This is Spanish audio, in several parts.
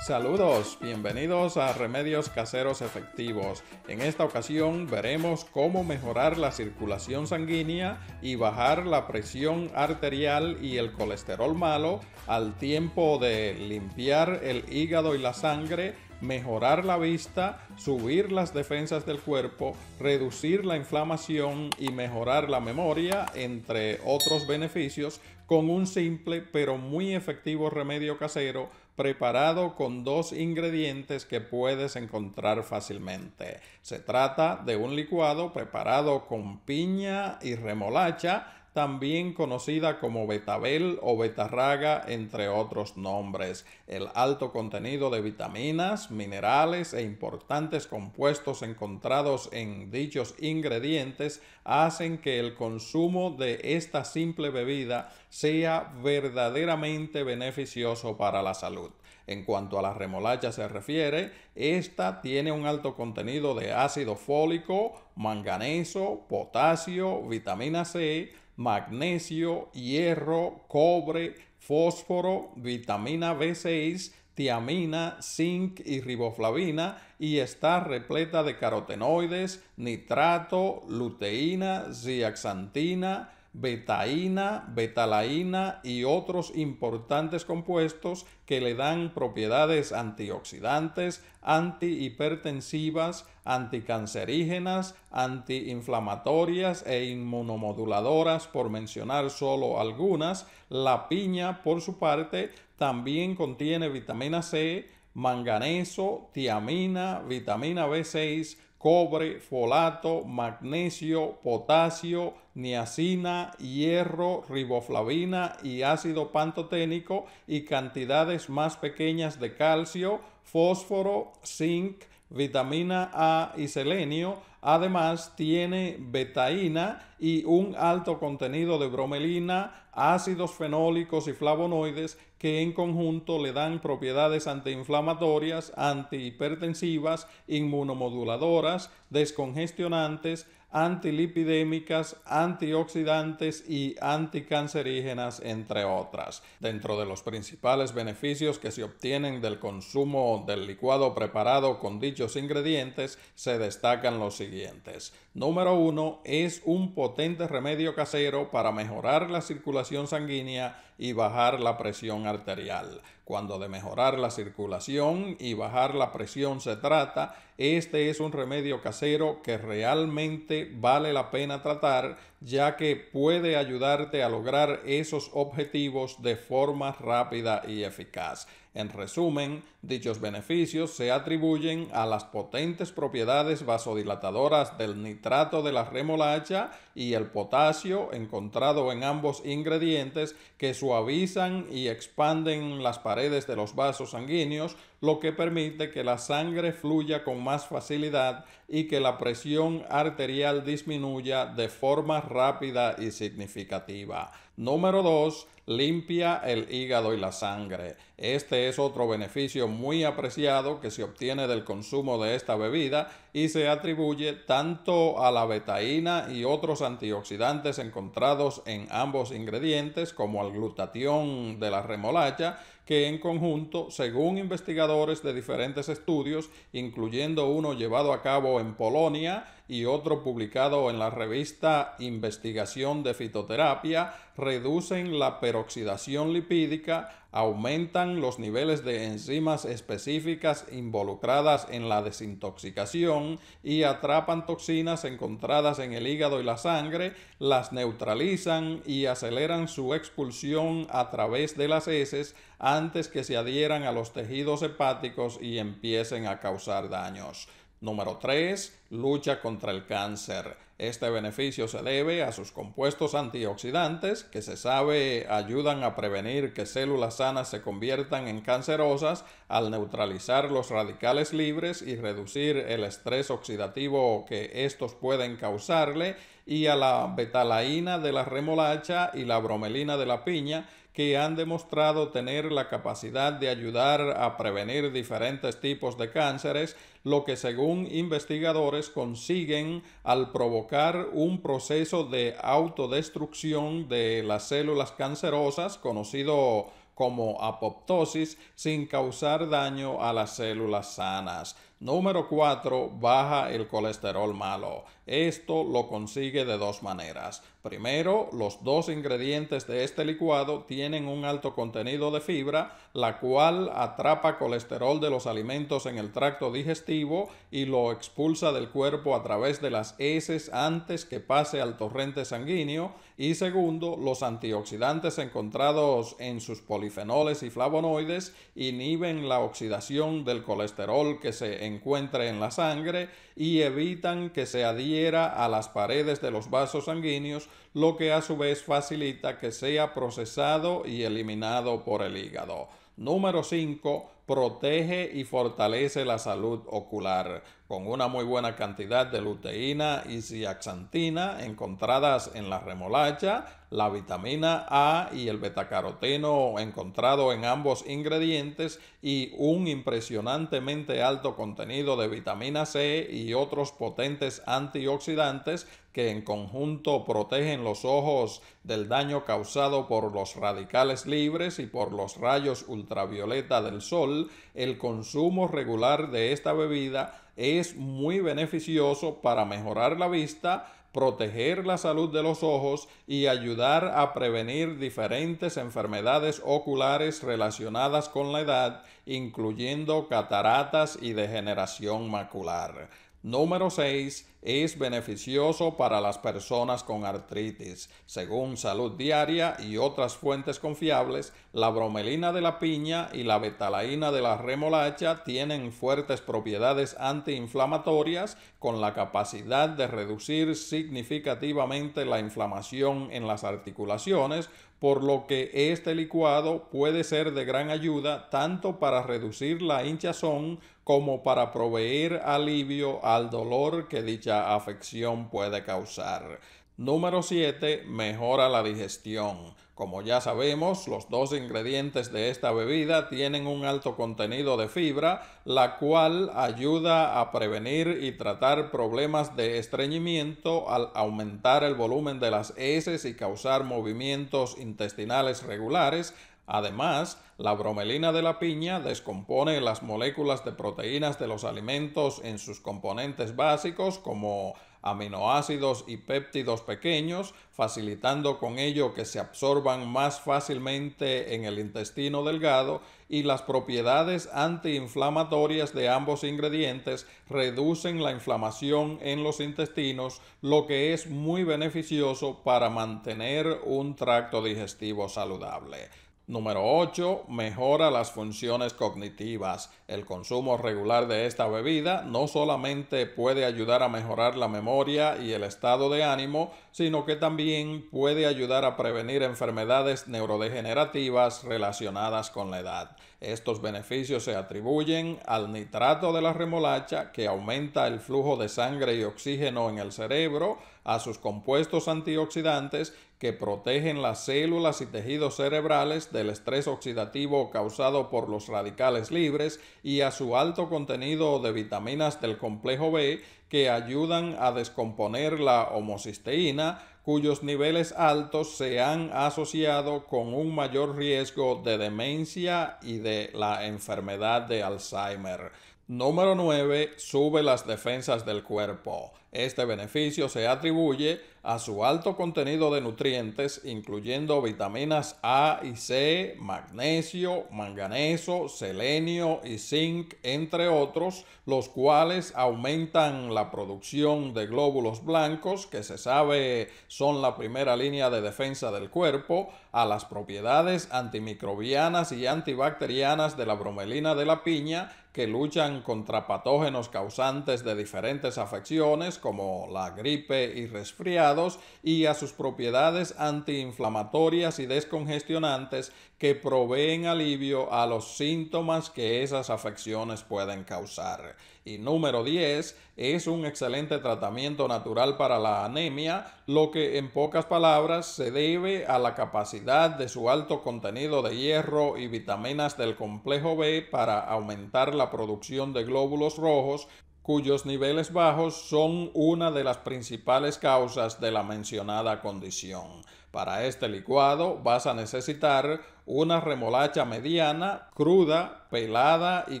Saludos, bienvenidos a Remedios Caseros Efectivos. En esta ocasión veremos cómo mejorar la circulación sanguínea y bajar la presión arterial y el colesterol malo al tiempo de limpiar el hígado y la sangre, mejorar la vista, subir las defensas del cuerpo, reducir la inflamación y mejorar la memoria, entre otros beneficios, con un simple pero muy efectivo remedio casero preparado con dos ingredientes que puedes encontrar fácilmente. Se trata de un licuado preparado con piña y remolacha también conocida como betabel o betarraga, entre otros nombres. El alto contenido de vitaminas, minerales e importantes compuestos encontrados en dichos ingredientes hacen que el consumo de esta simple bebida sea verdaderamente beneficioso para la salud. En cuanto a la remolacha se refiere, esta tiene un alto contenido de ácido fólico, manganeso, potasio, vitamina C, magnesio, hierro, cobre, fósforo, vitamina B6, tiamina, zinc y riboflavina y está repleta de carotenoides, nitrato, luteína, ziaxantina, betaína, betalaína y otros importantes compuestos que le dan propiedades antioxidantes, antihipertensivas, anticancerígenas, antiinflamatorias e inmunomoduladoras, por mencionar solo algunas. La piña, por su parte, también contiene vitamina C, manganeso, tiamina, vitamina B6, cobre, folato, magnesio, potasio, niacina, hierro, riboflavina y ácido pantoténico y cantidades más pequeñas de calcio, fósforo, zinc vitamina A y selenio. Además, tiene betaína y un alto contenido de bromelina, ácidos fenólicos y flavonoides que en conjunto le dan propiedades antiinflamatorias, antihipertensivas, inmunomoduladoras, descongestionantes, antilipidémicas, antioxidantes y anticancerígenas, entre otras. Dentro de los principales beneficios que se obtienen del consumo del licuado preparado con dichos ingredientes se destacan los siguientes. Número uno, Es un potente remedio casero para mejorar la circulación sanguínea y bajar la presión arterial. Cuando de mejorar la circulación y bajar la presión se trata, este es un remedio casero que realmente vale la pena tratar ya que puede ayudarte a lograr esos objetivos de forma rápida y eficaz. En resumen, dichos beneficios se atribuyen a las potentes propiedades vasodilatadoras del nitrato de la remolacha y el potasio encontrado en ambos ingredientes que suavizan y expanden las paredes de los vasos sanguíneos, lo que permite que la sangre fluya con más facilidad y que la presión arterial disminuya de forma rápida y significativa. Número 2. Limpia el hígado y la sangre. Este es otro beneficio muy apreciado que se obtiene del consumo de esta bebida y se atribuye tanto a la betaína y otros antioxidantes encontrados en ambos ingredientes como al glutatión de la remolacha que en conjunto, según investigadores de diferentes estudios, incluyendo uno llevado a cabo en Polonia, y otro publicado en la revista Investigación de Fitoterapia reducen la peroxidación lipídica, aumentan los niveles de enzimas específicas involucradas en la desintoxicación y atrapan toxinas encontradas en el hígado y la sangre, las neutralizan y aceleran su expulsión a través de las heces antes que se adhieran a los tejidos hepáticos y empiecen a causar daños. Número 3. Lucha contra el cáncer. Este beneficio se debe a sus compuestos antioxidantes que se sabe ayudan a prevenir que células sanas se conviertan en cancerosas al neutralizar los radicales libres y reducir el estrés oxidativo que estos pueden causarle y a la betalaína de la remolacha y la bromelina de la piña, que han demostrado tener la capacidad de ayudar a prevenir diferentes tipos de cánceres, lo que según investigadores consiguen al provocar un proceso de autodestrucción de las células cancerosas conocido como apoptosis sin causar daño a las células sanas. Número 4. Baja el colesterol malo. Esto lo consigue de dos maneras. Primero, los dos ingredientes de este licuado tienen un alto contenido de fibra, la cual atrapa colesterol de los alimentos en el tracto digestivo y lo expulsa del cuerpo a través de las heces antes que pase al torrente sanguíneo. Y segundo, los antioxidantes encontrados en sus polifenoles y flavonoides inhiben la oxidación del colesterol que se encuentra en la sangre y evitan que se adhiera a las paredes de los vasos sanguíneos, lo que a su vez facilita que sea procesado y eliminado por el hígado. Número 5. Protege y fortalece la salud ocular con una muy buena cantidad de luteína y ciaxantina encontradas en la remolacha, la vitamina A y el betacaroteno encontrado en ambos ingredientes y un impresionantemente alto contenido de vitamina C y otros potentes antioxidantes que en conjunto protegen los ojos del daño causado por los radicales libres y por los rayos ultravioleta del sol, el consumo regular de esta bebida es muy beneficioso para mejorar la vista, proteger la salud de los ojos y ayudar a prevenir diferentes enfermedades oculares relacionadas con la edad, incluyendo cataratas y degeneración macular. Número 6 es beneficioso para las personas con artritis. Según Salud Diaria y otras fuentes confiables, la bromelina de la piña y la betalaína de la remolacha tienen fuertes propiedades antiinflamatorias con la capacidad de reducir significativamente la inflamación en las articulaciones, por lo que este licuado puede ser de gran ayuda tanto para reducir la hinchazón como para proveer alivio al dolor que dicha afección puede causar. Número 7. Mejora la digestión. Como ya sabemos, los dos ingredientes de esta bebida tienen un alto contenido de fibra, la cual ayuda a prevenir y tratar problemas de estreñimiento al aumentar el volumen de las heces y causar movimientos intestinales regulares, Además, la bromelina de la piña descompone las moléculas de proteínas de los alimentos en sus componentes básicos como aminoácidos y péptidos pequeños, facilitando con ello que se absorban más fácilmente en el intestino delgado y las propiedades antiinflamatorias de ambos ingredientes reducen la inflamación en los intestinos, lo que es muy beneficioso para mantener un tracto digestivo saludable. Número 8. Mejora las funciones cognitivas. El consumo regular de esta bebida no solamente puede ayudar a mejorar la memoria y el estado de ánimo, sino que también puede ayudar a prevenir enfermedades neurodegenerativas relacionadas con la edad. Estos beneficios se atribuyen al nitrato de la remolacha que aumenta el flujo de sangre y oxígeno en el cerebro, a sus compuestos antioxidantes que protegen las células y tejidos cerebrales del estrés oxidativo causado por los radicales libres y a su alto contenido de vitaminas del complejo B que ayudan a descomponer la homocisteína, cuyos niveles altos se han asociado con un mayor riesgo de demencia y de la enfermedad de Alzheimer. Número 9. Sube las defensas del cuerpo. Este beneficio se atribuye a su alto contenido de nutrientes, incluyendo vitaminas A y C, magnesio, manganeso, selenio y zinc, entre otros, los cuales aumentan la producción de glóbulos blancos, que se sabe son la primera línea de defensa del cuerpo, a las propiedades antimicrobianas y antibacterianas de la bromelina de la piña, que luchan contra patógenos causantes de diferentes afecciones como la gripe y resfriados y a sus propiedades antiinflamatorias y descongestionantes que proveen alivio a los síntomas que esas afecciones pueden causar. Y número 10, es un excelente tratamiento natural para la anemia, lo que en pocas palabras se debe a la capacidad de su alto contenido de hierro y vitaminas del complejo B para aumentar la producción de glóbulos rojos, cuyos niveles bajos son una de las principales causas de la mencionada condición. Para este licuado vas a necesitar una remolacha mediana, cruda, pelada y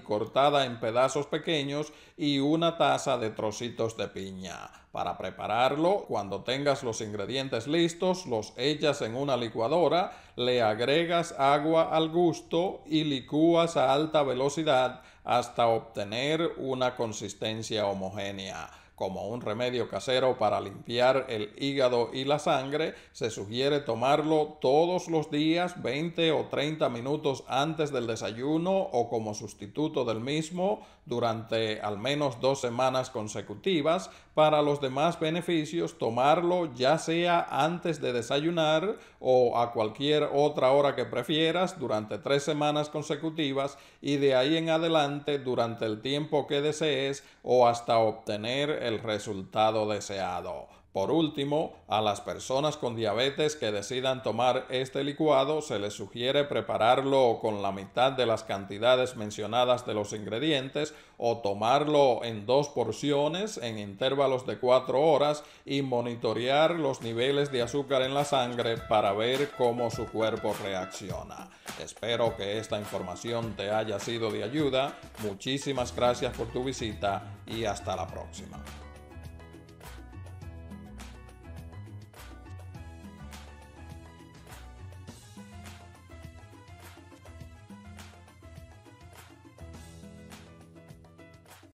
cortada en pedazos pequeños y una taza de trocitos de piña. Para prepararlo, cuando tengas los ingredientes listos, los echas en una licuadora, le agregas agua al gusto y licúas a alta velocidad hasta obtener una consistencia homogénea. Como un remedio casero para limpiar el hígado y la sangre, se sugiere tomarlo todos los días 20 o 30 minutos antes del desayuno o como sustituto del mismo durante al menos dos semanas consecutivas. Para los demás beneficios, tomarlo ya sea antes de desayunar o a cualquier otra hora que prefieras durante tres semanas consecutivas y de ahí en adelante durante el tiempo que desees o hasta obtener el el resultado deseado. Por último, a las personas con diabetes que decidan tomar este licuado se les sugiere prepararlo con la mitad de las cantidades mencionadas de los ingredientes o tomarlo en dos porciones en intervalos de cuatro horas y monitorear los niveles de azúcar en la sangre para ver cómo su cuerpo reacciona. Espero que esta información te haya sido de ayuda. Muchísimas gracias por tu visita y hasta la próxima.